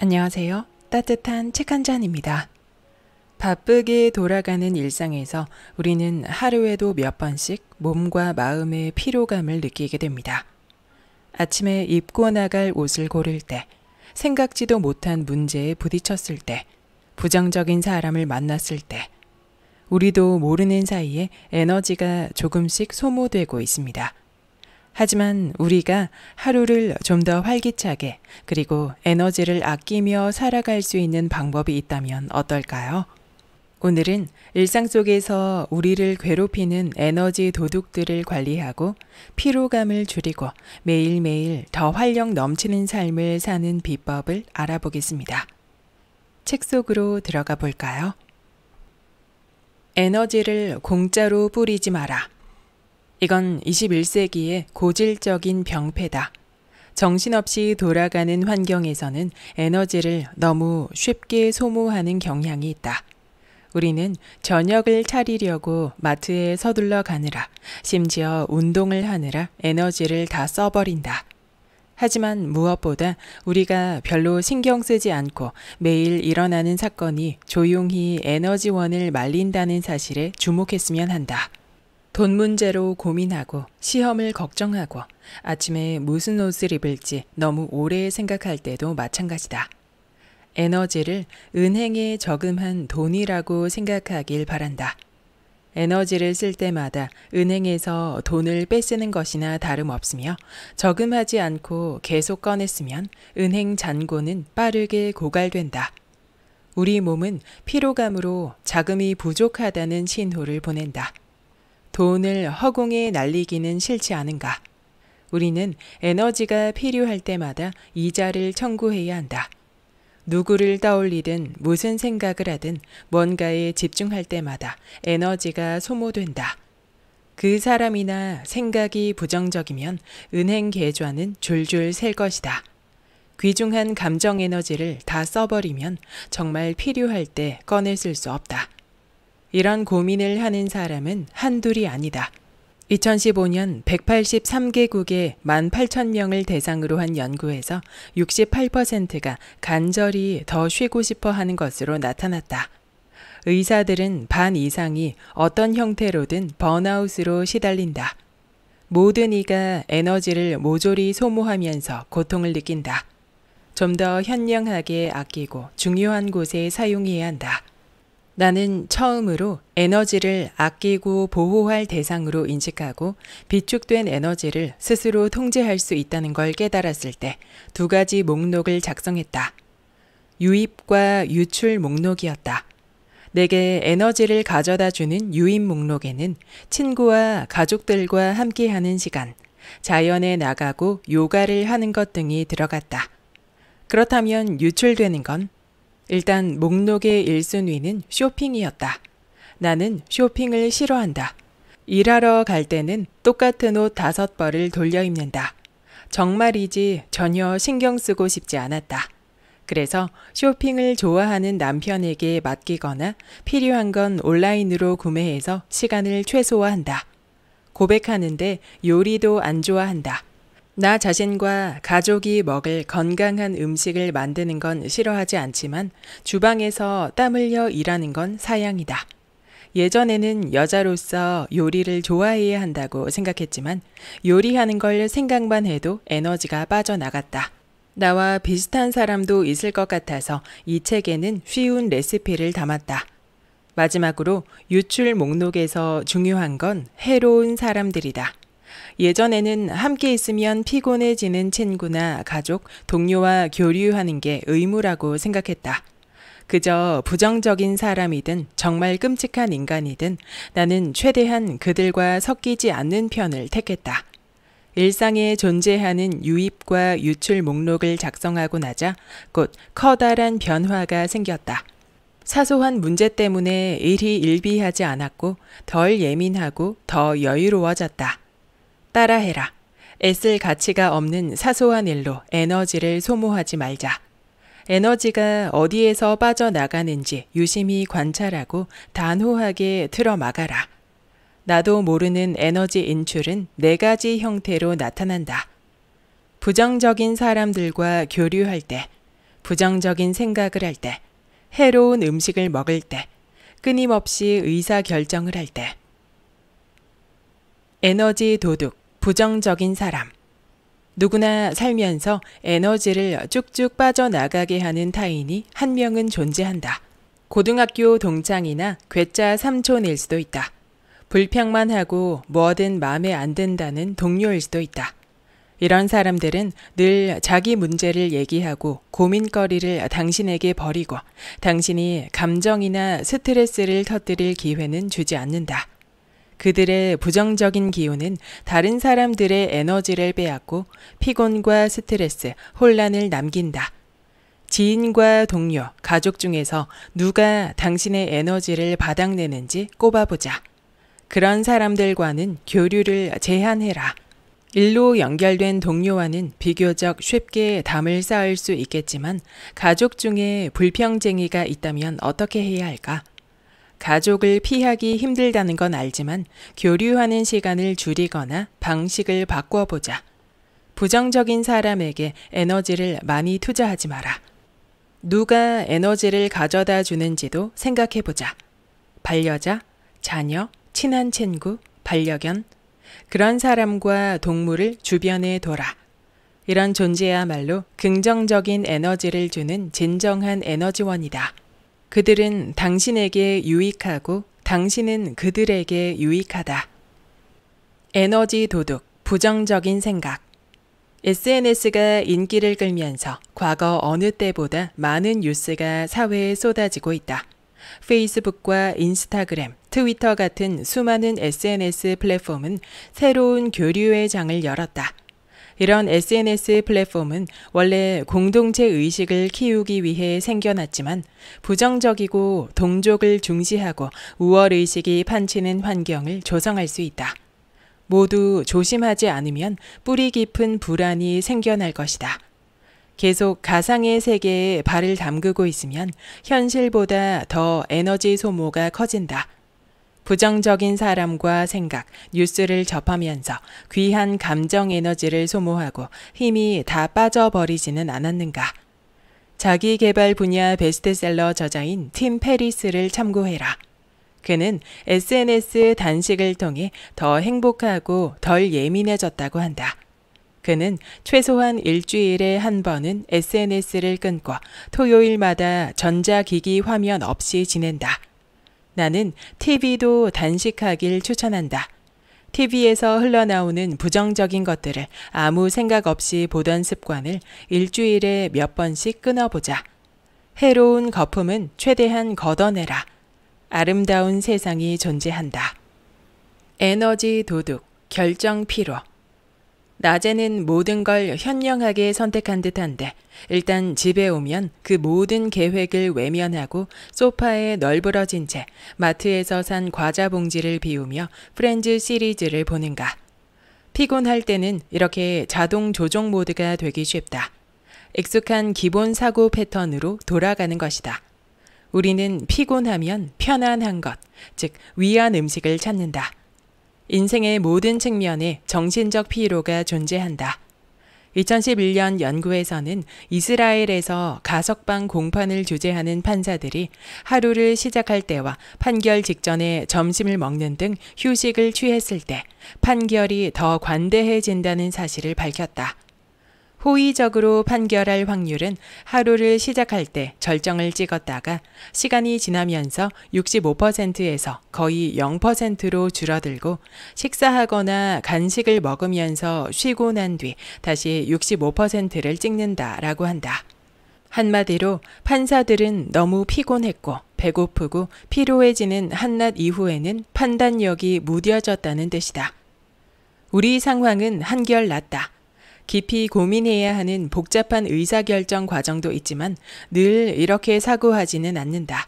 안녕하세요. 따뜻한 책 한 잔입니다. 바쁘게 돌아가는 일상에서 우리는 하루에도 몇 번씩 몸과 마음의 피로감을 느끼게 됩니다. 아침에 입고 나갈 옷을 고를 때, 생각지도 못한 문제에 부딪혔을 때, 부정적인 사람을 만났을 때, 우리도 모르는 사이에 에너지가 조금씩 소모되고 있습니다. 하지만 우리가 하루를 좀 더 활기차게 그리고 에너지를 아끼며 살아갈 수 있는 방법이 있다면 어떨까요? 오늘은 일상 속에서 우리를 괴롭히는 에너지 도둑들을 관리하고 피로감을 줄이고 매일매일 더 활력 넘치는 삶을 사는 비법을 알아보겠습니다. 책 속으로 들어가 볼까요? 에너지를 공짜로 뿌리지 마라. 이건 21세기의 고질적인 병폐다. 정신없이 돌아가는 환경에서는 에너지를 너무 쉽게 소모하는 경향이 있다. 우리는 저녁을 차리려고 마트에 서둘러 가느라, 심지어 운동을 하느라 에너지를 다 써버린다. 하지만 무엇보다 우리가 별로 신경 쓰지 않고 매일 일어나는 사건이 조용히 에너지원을 말린다는 사실에 주목했으면 한다. 돈 문제로 고민하고 시험을 걱정하고 아침에 무슨 옷을 입을지 너무 오래 생각할 때도 마찬가지다. 에너지를 은행에 저금한 돈이라고 생각하길 바란다. 에너지를 쓸 때마다 은행에서 돈을 빼쓰는 것이나 다름없으며 저금하지 않고 계속 꺼냈으면 은행 잔고는 빠르게 고갈된다. 우리 몸은 피로감으로 자금이 부족하다는 신호를 보낸다. 돈을 허공에 날리기는 싫지 않은가. 우리는 에너지가 필요할 때마다 이자를 청구해야 한다. 누구를 떠올리든 무슨 생각을 하든 뭔가에 집중할 때마다 에너지가 소모된다. 그 사람이나 생각이 부정적이면 은행 계좌는 줄줄 셀 것이다. 귀중한 감정 에너지를 다 써버리면 정말 필요할 때 꺼내 쓸 수 없다. 이런 고민을 하는 사람은 한둘이 아니다. 2015년 183개국의 18,000명을 대상으로 한 연구에서 68%가 간절히 더 쉬고 싶어 하는 것으로 나타났다. 의사들은 반 이상이 어떤 형태로든 번아웃으로 시달린다. 모든 이가 에너지를 모조리 소모하면서 고통을 느낀다. 좀 더 현명하게 아끼고 중요한 곳에 사용해야 한다. 나는 처음으로 에너지를 아끼고 보호할 대상으로 인식하고 비축된 에너지를 스스로 통제할 수 있다는 걸 깨달았을 때 두 가지 목록을 작성했다. 유입과 유출 목록이었다. 내게 에너지를 가져다 주는 유입 목록에는 친구와 가족들과 함께하는 시간, 자연에 나가고 요가를 하는 것 등이 들어갔다. 그렇다면 유출되는 건 일단 목록의 1순위는 쇼핑이었다. 나는 쇼핑을 싫어한다. 일하러 갈 때는 똑같은 옷 다섯 벌을 돌려 입는다. 정말이지 전혀 신경 쓰고 싶지 않았다. 그래서 쇼핑을 좋아하는 남편에게 맡기거나 필요한 건 온라인으로 구매해서 시간을 최소화한다. 고백하는데 요리도 안 좋아한다. 나 자신과 가족이 먹을 건강한 음식을 만드는 건 싫어하지 않지만 주방에서 땀 흘려 일하는 건 사양이다. 예전에는 여자로서 요리를 좋아해야 한다고 생각했지만 요리하는 걸 생각만 해도 에너지가 빠져나갔다. 나와 비슷한 사람도 있을 것 같아서 이 책에는 쉬운 레시피를 담았다. 마지막으로 유출 목록에서 중요한 건 해로운 사람들이다. 예전에는 함께 있으면 피곤해지는 친구나 가족, 동료와 교류하는 게 의무라고 생각했다. 그저 부정적인 사람이든 정말 끔찍한 인간이든 나는 최대한 그들과 섞이지 않는 편을 택했다. 일상에 존재하는 유입과 유출 목록을 작성하고 나자 곧 커다란 변화가 생겼다. 사소한 문제 때문에 일희일비하지 않았고 덜 예민하고 더 여유로워졌다. 따라해라. 애쓸 가치가 없는 사소한 일로 에너지를 소모하지 말자. 에너지가 어디에서 빠져나가는지 유심히 관찰하고 단호하게 틀어막아라. 나도 모르는 에너지 인출은 네 가지 형태로 나타난다. 부정적인 사람들과 교류할 때, 부정적인 생각을 할 때, 해로운 음식을 먹을 때, 끊임없이 의사결정을 할 때, 에너지 도둑, 부정적인 사람. 누구나 살면서 에너지를 쭉쭉 빠져나가게 하는 타인이 한 명은 존재한다. 고등학교 동창이나 괴짜 삼촌일 수도 있다. 불평만 하고 뭐든 마음에 안 든다는 동료일 수도 있다. 이런 사람들은 늘 자기 문제를 얘기하고 고민거리를 당신에게 버리고 당신이 감정이나 스트레스를 터뜨릴 기회는 주지 않는다. 그들의 부정적인 기운은 다른 사람들의 에너지를 빼앗고 피곤과 스트레스, 혼란을 남긴다. 지인과 동료, 가족 중에서 누가 당신의 에너지를 바닥내는지 꼽아보자. 그런 사람들과는 교류를 제한해라. 일로 연결된 동료와는 비교적 쉽게 담을 쌓을 수 있겠지만 가족 중에 불평쟁이가 있다면 어떻게 해야 할까? 가족을 피하기 힘들다는 건 알지만 교류하는 시간을 줄이거나 방식을 바꿔보자. 부정적인 사람에게 에너지를 많이 투자하지 마라. 누가 에너지를 가져다 주는지도 생각해보자. 반려자, 자녀, 친한 친구, 반려견. 그런 사람과 동물을 주변에 둬라. 이런 존재야말로 긍정적인 에너지를 주는 진정한 에너지원이다. 그들은 당신에게 유익하고 당신은 그들에게 유익하다. 에너지 도둑, 부정적인 생각. SNS가 인기를 끌면서 과거 어느 때보다 많은 뉴스가 사회에 쏟아지고 있다. 페이스북과 인스타그램, 트위터 같은 수많은 SNS 플랫폼은 새로운 교류의 장을 열었다. 이런 SNS 플랫폼은 원래 공동체 의식을 키우기 위해 생겨났지만 부정적이고 동족을 중시하고 우월 의식이 판치는 환경을 조성할 수 있다. 모두 조심하지 않으면 뿌리 깊은 불안이 생겨날 것이다. 계속 가상의 세계에 발을 담그고 있으면 현실보다 더 에너지 소모가 커진다. 부정적인 사람과 생각, 뉴스를 접하면서 귀한 감정 에너지를 소모하고 힘이 다 빠져버리지는 않았는가. 자기 개발 분야 베스트셀러 저자인 팀 페리스를 참고해라. 그는 SNS 단식을 통해 더 행복하고 덜 예민해졌다고 한다. 그는 최소한 일주일에 한 번은 SNS를 끊고 토요일마다 전자기기 화면 없이 지낸다. 나는 TV도 단식하길 추천한다. TV에서 흘러나오는 부정적인 것들을 아무 생각 없이 보던 습관을 일주일에 몇 번씩 끊어보자. 해로운 거품은 최대한 걷어내라. 아름다운 세상이 존재한다. 에너지 도둑, 결정 피로, 낮에는 모든 걸 현명하게 선택한 듯한데 일단 집에 오면 그 모든 계획을 외면하고 소파에 널브러진 채 마트에서 산 과자 봉지를 비우며 프렌즈 시리즈를 보는가. 피곤할 때는 이렇게 자동 조종 모드가 되기 쉽다. 익숙한 기본 사고 패턴으로 돌아가는 것이다. 우리는 피곤하면 편안한 것, 즉 위안 음식을 찾는다. 인생의 모든 측면에 정신적 피로가 존재한다. 2011년 연구에서는 이스라엘에서 가석방 공판을 주재하는 판사들이 하루를 시작할 때와 판결 직전에 점심을 먹는 등 휴식을 취했을 때 판결이 더 관대해진다는 사실을 밝혔다. 호의적으로 판결할 확률은 하루를 시작할 때 절정을 찍었다가 시간이 지나면서 65%에서 거의 0%로 줄어들고 식사하거나 간식을 먹으면서 쉬고 난 뒤 다시 65%를 찍는다라고 한다. 한마디로 판사들은 너무 피곤했고 배고프고 피로해지는 한낮 이후에는 판단력이 무뎌졌다는 뜻이다. 우리 상황은 한결 낫다. 깊이 고민해야 하는 복잡한 의사결정 과정도 있지만 늘 이렇게 사고하지는 않는다.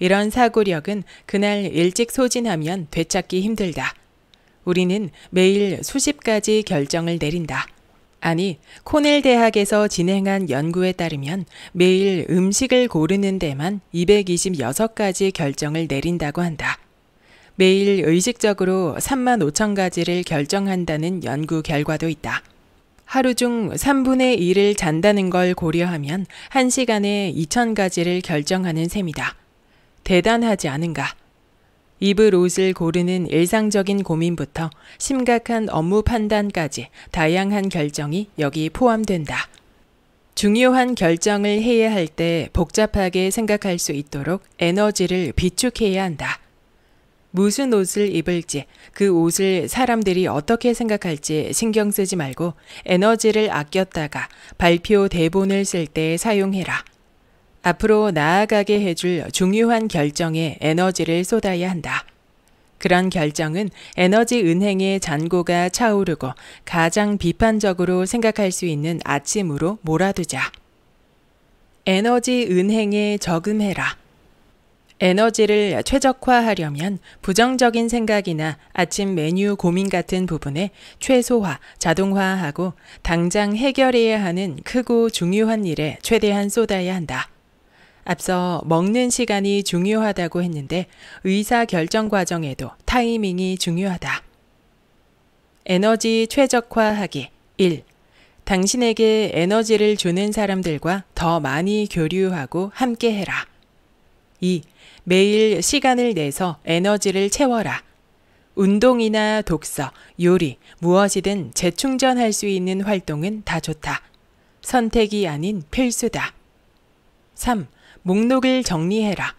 이런 사고력은 그날 일찍 소진하면 되찾기 힘들다. 우리는 매일 수십 가지 결정을 내린다. 아니, 코넬 대학에서 진행한 연구에 따르면 매일 음식을 고르는 데만 226가지 결정을 내린다고 한다. 매일 의식적으로 3만 5천 가지를 결정한다는 연구 결과도 있다. 하루 중 3분의 1을 잔다는 걸 고려하면 1시간에 2,000가지를 결정하는 셈이다. 대단하지 않은가? 입을 옷을 고르는 일상적인 고민부터 심각한 업무 판단까지 다양한 결정이 여기 포함된다. 중요한 결정을 해야 할 때 복잡하게 생각할 수 있도록 에너지를 비축해야 한다. 무슨 옷을 입을지, 그 옷을 사람들이 어떻게 생각할지 신경 쓰지 말고 에너지를 아꼈다가 발표 대본을 쓸 때 사용해라. 앞으로 나아가게 해줄 중요한 결정에 에너지를 쏟아야 한다. 그런 결정은 에너지 은행의 잔고가 차오르고 가장 비판적으로 생각할 수 있는 아침으로 몰아두자. 에너지 은행에 적금해라 에너지를 최적화하려면 부정적인 생각이나 아침 메뉴 고민 같은 부분에 최소화, 자동화하고 당장 해결해야 하는 크고 중요한 일에 최대한 쏟아야 한다. 앞서 먹는 시간이 중요하다고 했는데 의사 결정 과정에도 타이밍이 중요하다. 에너지 최적화하기 1. 당신에게 에너지를 주는 사람들과 더 많이 교류하고 함께해라. 2. 매일 시간을 내서 에너지를 채워라. 운동이나 독서, 요리, 무엇이든 재충전할 수 있는 활동은 다 좋다. 선택이 아닌 필수다. 3. 목록을 정리해라.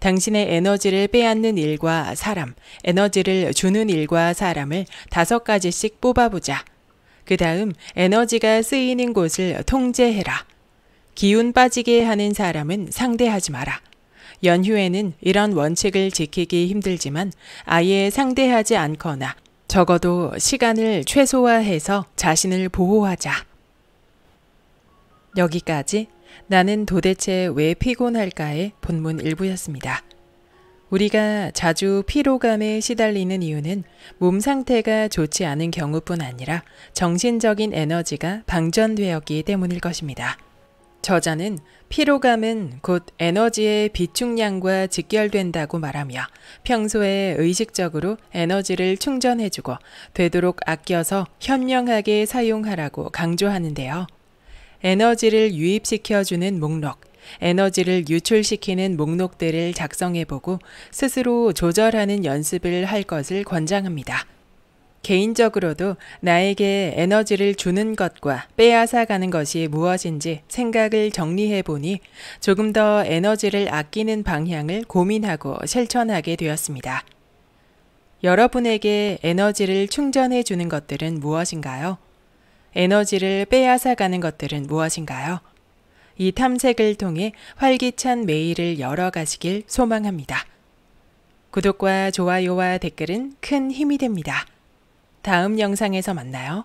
당신의 에너지를 빼앗는 일과 사람, 에너지를 주는 일과 사람을 다섯 가지씩 뽑아보자. 그 다음 에너지가 쓰이는 곳을 통제해라. 기운 빠지게 하는 사람은 상대하지 마라. 연휴에는 이런 원칙을 지키기 힘들지만 아예 상대하지 않거나 적어도 시간을 최소화해서 자신을 보호하자. 여기까지 나는 도대체 왜 피곤할까의 본문 일부였습니다. 우리가 자주 피로감에 시달리는 이유는 몸 상태가 좋지 않은 경우뿐 아니라 정신적인 에너지가 방전되었기 때문일 것입니다. 저자는 피로감은 곧 에너지의 비축량과 직결된다고 말하며 평소에 의식적으로 에너지를 충전해주고 되도록 아껴서 현명하게 사용하라고 강조하는데요. 에너지를 유입시켜주는 목록, 에너지를 유출시키는 목록들을 작성해보고 스스로 조절하는 연습을 할 것을 권장합니다. 개인적으로도 나에게 에너지를 주는 것과 빼앗아가는 것이 무엇인지 생각을 정리해 보니 조금 더 에너지를 아끼는 방향을 고민하고 실천하게 되었습니다. 여러분에게 에너지를 충전해 주는 것들은 무엇인가요? 에너지를 빼앗아가는 것들은 무엇인가요? 이 탐색을 통해 활기찬 매일을 열어가시길 소망합니다. 구독과 좋아요와 댓글은 큰 힘이 됩니다. 다음 영상에서 만나요.